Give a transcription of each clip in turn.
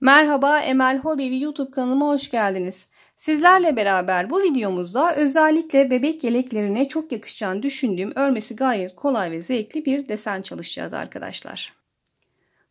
Merhaba Emel Hobevi YouTube kanalıma hoş geldiniz. Sizlerle beraber bu videomuzda özellikle bebek yeleklerine çok yakışacağını düşündüğüm örmesi gayet kolay ve zevkli bir desen çalışacağız arkadaşlar.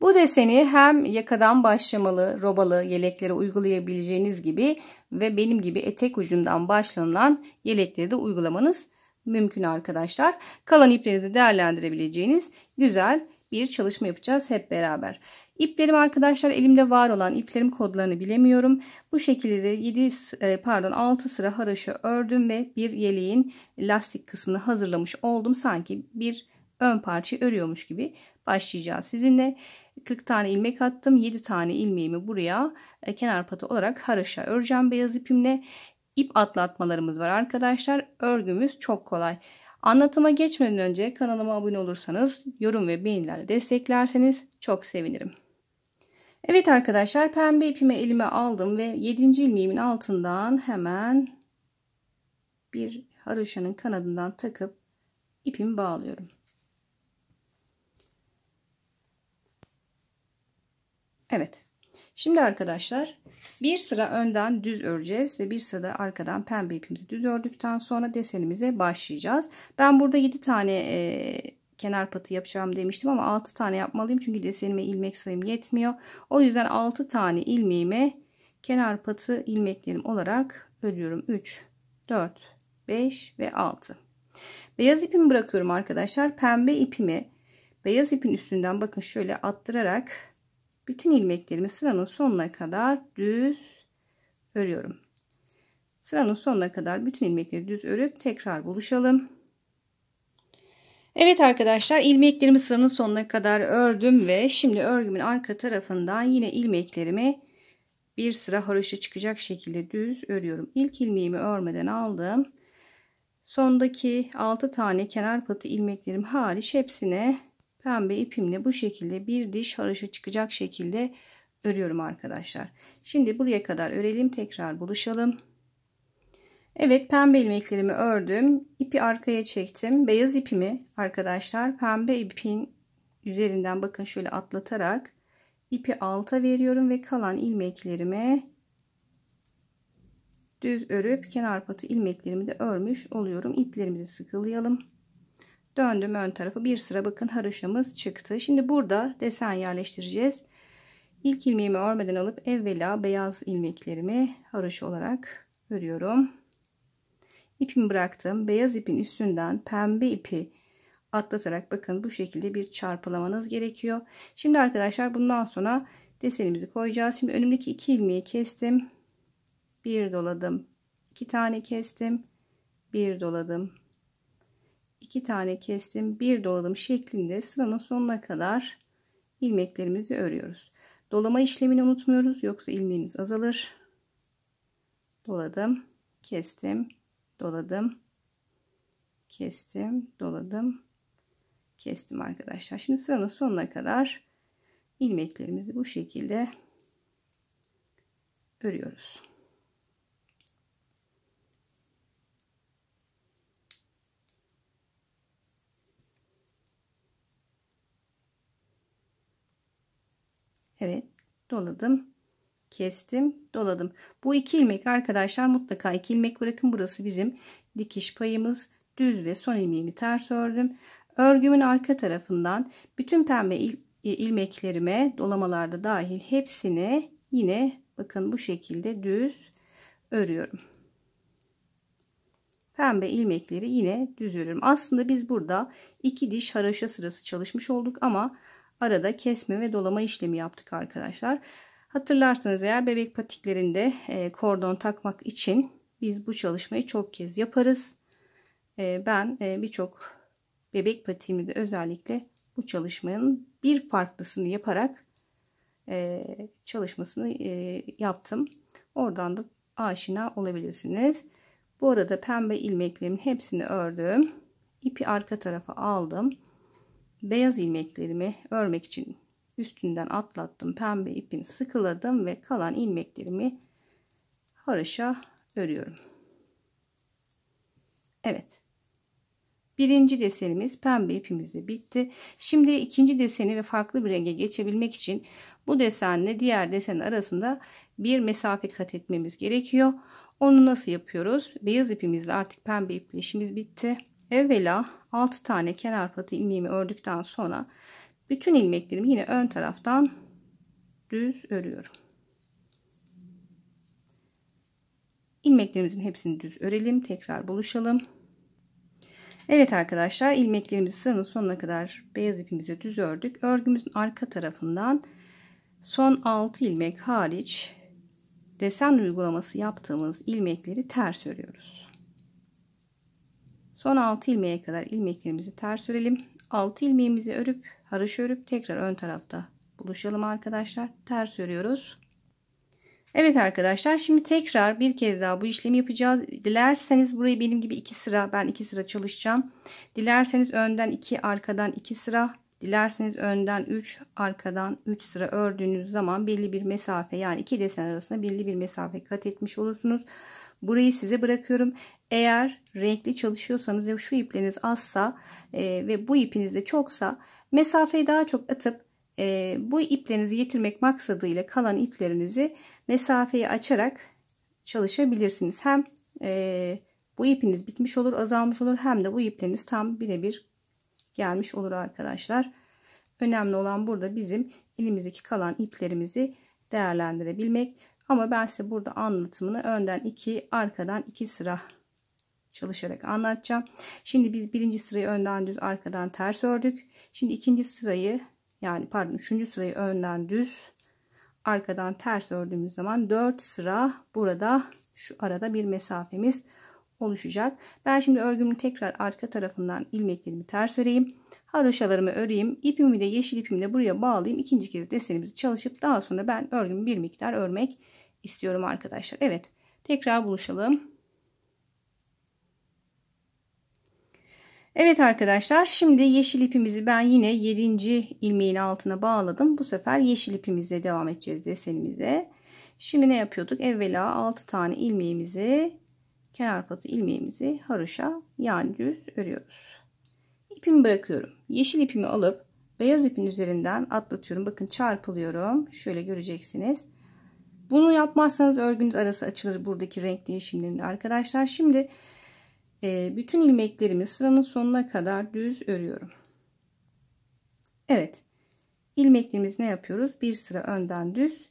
Bu deseni hem yakadan başlamalı, robalı yeleklere uygulayabileceğiniz gibi ve benim gibi etek ucundan başlanılan yeleklere de uygulamanız mümkün arkadaşlar. Kalan iplerinizi değerlendirebileceğiniz güzel bir çalışma yapacağız hep beraber. İplerim arkadaşlar elimde var olan iplerim kodlarını bilemiyorum. Bu şekilde de 7 e, pardon 6 sıra haroşa ördüm ve bir yeleğin lastik kısmını hazırlamış oldum. Sanki bir ön parça örüyormuş gibi başlayacağız sizinle. 40 tane ilmek attım. 7 tane ilmeğimi buraya e, kenar patı olarak haroşa öreceğim beyaz ipimle. İp atlatmalarımız var arkadaşlar. Örgümüz çok kolay. Anlatıma geçmeden önce kanalıma abone olursanız, yorum ve beğenilerle desteklerseniz çok sevinirim. Evet arkadaşlar pembe ipimi elime aldım ve 7. ilmeğimin altından hemen bir haroşanın kanadından takıp ipimi bağlıyorum. Evet. Şimdi arkadaşlar bir sıra önden düz öreceğiz ve bir sıra da arkadan pembe ipimizi düz ördükten sonra desenimize başlayacağız. Ben burada 7 tane e, kenar patı yapacağım demiştim ama 6 tane yapmalıyım çünkü desenime ilmek sayım yetmiyor. O yüzden 6 tane ilmeğime kenar patı ilmeklerim olarak örüyorum. 3, 4, 5 ve 6. Beyaz ipimi bırakıyorum arkadaşlar. Pembe ipimi beyaz ipin üstünden bakın şöyle attırarak bütün ilmeklerimi sıranın sonuna kadar düz örüyorum. Sıranın sonuna kadar bütün ilmekleri düz örüp tekrar buluşalım. Evet arkadaşlar ilmeklerimi sıranın sonuna kadar ördüm ve şimdi örgümün arka tarafından yine ilmeklerimi bir sıra haroşa çıkacak şekilde düz örüyorum. İlk ilmeğimi örmeden aldım. Sondaki 6 tane kenar patı ilmeklerim hariç hepsine pembe ipimle bu şekilde bir diş haroşa çıkacak şekilde örüyorum arkadaşlar. Şimdi buraya kadar örelim tekrar buluşalım. Evet pembe ilmeklerimi ördüm. İpi arkaya çektim. Beyaz ipimi arkadaşlar pembe ipin üzerinden bakın şöyle atlatarak ipi alta veriyorum ve kalan ilmeklerimi düz örüp kenar patı ilmeklerimi de örmüş oluyorum. İplerimizi sıkılayalım. Döndüm ön tarafı bir sıra bakın haroşamız çıktı. Şimdi burada desen yerleştireceğiz. İlk ilmeğimi örmeden alıp evvela beyaz ilmeklerimi haroşa olarak örüyorum ipimi bıraktım. Beyaz ipin üstünden pembe ipi atlatarak bakın bu şekilde bir çarpılamanız gerekiyor. Şimdi arkadaşlar bundan sonra desenimizi koyacağız. Şimdi önümdeki iki ilmeği kestim. Bir doladım. iki tane kestim. Bir doladım. iki tane kestim. Bir doladım şeklinde sıranın sonuna kadar ilmeklerimizi örüyoruz. Dolama işlemini unutmuyoruz. Yoksa ilmeğiniz azalır. Doladım. Kestim doladım kestim doladım kestim arkadaşlar şimdi sıranın sonuna kadar ilmeklerimizi bu şekilde örüyoruz Evet doladım kestim doladım bu iki ilmek arkadaşlar mutlaka iki ilmek bırakın burası bizim dikiş payımız düz ve son ilmeğimi ters ördüm örgümün arka tarafından bütün pembe il e, ilmeklerime dolamalarda dahil hepsini yine bakın bu şekilde düz örüyorum pembe ilmekleri yine düz örüyorum aslında biz burada iki diş haroşa sırası çalışmış olduk ama arada kesme ve dolama işlemi yaptık arkadaşlar Hatırlarsınız eğer bebek patiklerinde e, kordon takmak için biz bu çalışmayı çok kez yaparız. E, ben e, birçok bebek patiğimi de özellikle bu çalışmanın bir farklısını yaparak çalışmasını yaptım. Oradan da aşina olabilirsiniz. Bu arada pembe ilmeklerimin hepsini ördüm. İpi arka tarafa aldım. Beyaz ilmeklerimi örmek için üstünden atlattım pembe ipin sıkıladım ve kalan ilmeklerimi haroşa örüyorum Evet birinci desenimiz pembe ipimizde bitti şimdi ikinci deseni ve farklı bir renge geçebilmek için bu desenle diğer desen arasında bir mesafe kat etmemiz gerekiyor onu nasıl yapıyoruz beyaz ipimizle artık pembe iple işimiz bitti evvela 6 tane kenar patı ilmeğimi ördükten sonra bütün ilmeklerimi yine ön taraftan düz örüyorum ilmeklerimizin hepsini düz örelim tekrar buluşalım Evet arkadaşlar ilmeklerimizi sıranın sonuna kadar beyaz ipimize düz ördük örgümüzün arka tarafından son 6 ilmek hariç desen uygulaması yaptığımız ilmekleri ters örüyoruz son 6 ilmeğe kadar ilmeklerimizi ters örelim 6 ilmeğimizi örüp haraş örüp tekrar ön tarafta buluşalım arkadaşlar. Ters örüyoruz. Evet arkadaşlar şimdi tekrar bir kez daha bu işlemi yapacağız. Dilerseniz burayı benim gibi iki sıra ben iki sıra çalışacağım. Dilerseniz önden iki arkadan iki sıra dilerseniz önden 3 arkadan 3 sıra ördüğünüz zaman belli bir mesafe yani iki desen arasında belli bir mesafe kat etmiş olursunuz. Burayı size bırakıyorum. Eğer renkli çalışıyorsanız ve şu ipleriniz azsa e, ve bu ipiniz de çoksa mesafeyi daha çok atıp e, bu iplerinizi getirmek maksadıyla kalan iplerinizi mesafeyi açarak çalışabilirsiniz. Hem e, bu ipiniz bitmiş olur azalmış olur hem de bu ipleriniz tam birebir gelmiş olur arkadaşlar. Önemli olan burada bizim elimizdeki kalan iplerimizi değerlendirebilmek. Ama ben size burada anlatımını önden iki, arkadan iki sıra çalışarak anlatacağım. Şimdi biz birinci sırayı önden düz, arkadan ters ördük. Şimdi ikinci sırayı yani pardon üçüncü sırayı önden düz, arkadan ters ördüğümüz zaman dört sıra burada şu arada bir mesafemiz oluşacak. Ben şimdi örgümün tekrar arka tarafından ilmeklerimi ters öreyim haroşalarımı öreyim. İpimi de yeşil ipimi de buraya bağlayayım. İkinci kez desenimizi çalışıp daha sonra ben örgümü bir miktar örmek istiyorum arkadaşlar. Evet tekrar buluşalım. Evet arkadaşlar şimdi yeşil ipimizi ben yine 7. ilmeğin altına bağladım. Bu sefer yeşil ipimizle devam edeceğiz desenimize. Şimdi ne yapıyorduk? Evvela 6 tane ilmeğimizi kenar patı ilmeğimizi haroşa yani düz örüyoruz ipimi bırakıyorum. Yeşil ipimi alıp beyaz ipin üzerinden atlatıyorum. Bakın çarpılıyorum. Şöyle göreceksiniz. Bunu yapmazsanız örgünüz arası açılır buradaki renk değişimlerinde arkadaşlar. Şimdi e, bütün ilmeklerimi sıranın sonuna kadar düz örüyorum. Evet. ilmeklerimiz ne yapıyoruz? Bir sıra önden düz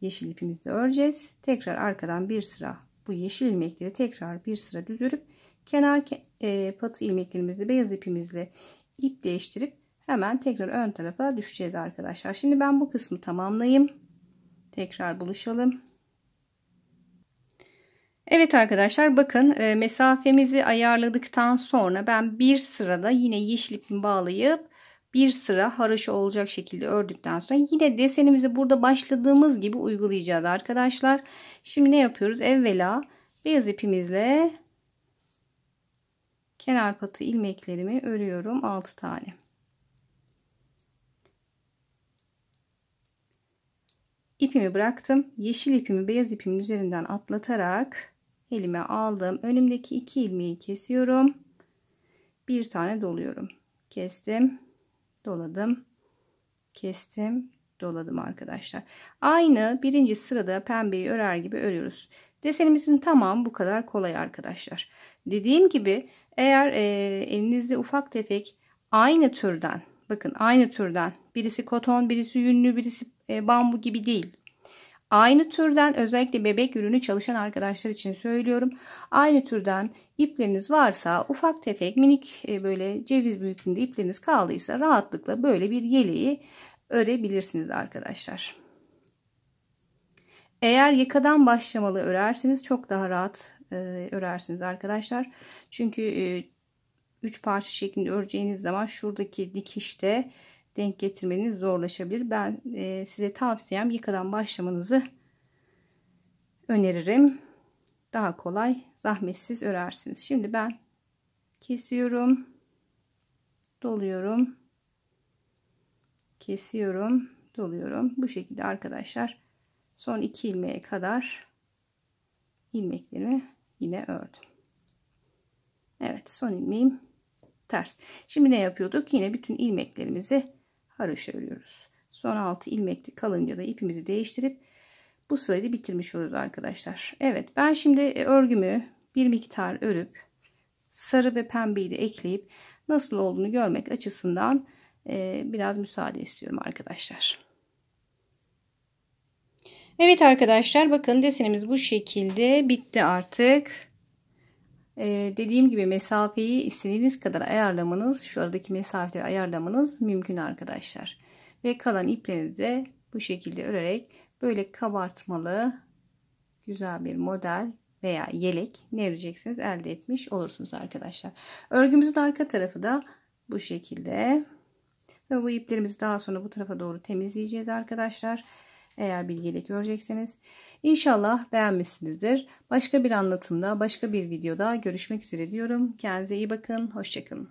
yeşil ipimizle öreceğiz. Tekrar arkadan bir sıra bu yeşil ilmekleri tekrar bir sıra düzürüp kenar e, patı ilmeklerimizi beyaz ipimizle ip değiştirip hemen tekrar ön tarafa düşeceğiz arkadaşlar. Şimdi ben bu kısmı tamamlayayım. Tekrar buluşalım. Evet arkadaşlar bakın e, mesafemizi ayarladıktan sonra ben bir sırada yine yeşil ipimi bağlayıp bir sıra haroşa olacak şekilde ördükten sonra yine desenimizi burada başladığımız gibi uygulayacağız arkadaşlar. Şimdi ne yapıyoruz? Evvela beyaz ipimizle kenar patı ilmeklerimi örüyorum 6 tane. İpimi bıraktım. Yeşil ipimi beyaz ipimin üzerinden atlatarak elime aldım. Önümdeki iki ilmeği kesiyorum. Bir tane doluyorum. Kestim doladım kestim doladım arkadaşlar aynı birinci sırada pembeyi örer gibi örüyoruz desenimizin tamamı bu kadar kolay arkadaşlar dediğim gibi eğer e, elinizde ufak tefek aynı türden bakın aynı türden birisi koton birisi yünlü birisi e, bambu gibi değil Aynı türden özellikle bebek ürünü çalışan arkadaşlar için söylüyorum. Aynı türden ipleriniz varsa ufak tefek minik e, böyle ceviz büyüklüğünde ipleriniz kaldıysa rahatlıkla böyle bir yeleği örebilirsiniz arkadaşlar. Eğer yakadan başlamalı örerseniz çok daha rahat e, örersiniz arkadaşlar. Çünkü 3 e, parça şeklinde öreceğiniz zaman şuradaki dikişte denk getirmeniz zorlaşabilir. Ben e, size tavsiyem yıkadan başlamanızı öneririm. Daha kolay, zahmetsiz örersiniz. Şimdi ben kesiyorum. Doluyorum. Kesiyorum, doluyorum. Bu şekilde arkadaşlar son iki ilmeğe kadar ilmeklerimi yine ördüm. Evet, son ilmeğim ters. Şimdi ne yapıyorduk? Yine bütün ilmeklerimizi haroşa örüyoruz. Son 6 ilmekli kalınca da ipimizi değiştirip bu sırayı bitirmiş oluruz arkadaşlar. Evet ben şimdi e, örgümü bir miktar örüp sarı ve pembeyi de ekleyip nasıl olduğunu görmek açısından e, biraz müsaade istiyorum arkadaşlar. Evet arkadaşlar bakın desenimiz bu şekilde bitti artık. Ee, dediğim gibi mesafeyi istediğiniz kadar ayarlamanız, şu aradaki mesafeleri ayarlamanız mümkün arkadaşlar. Ve kalan iplerinizi de bu şekilde örerek böyle kabartmalı güzel bir model veya yelek ne öreceksiniz elde etmiş olursunuz arkadaşlar. Örgümüzün arka tarafı da bu şekilde. Ve bu iplerimizi daha sonra bu tarafa doğru temizleyeceğiz arkadaşlar. Eğer bilgiyle görecekseniz. İnşallah beğenmişsinizdir. Başka bir anlatımda, başka bir videoda görüşmek üzere diyorum. Kendinize iyi bakın. Hoşçakalın.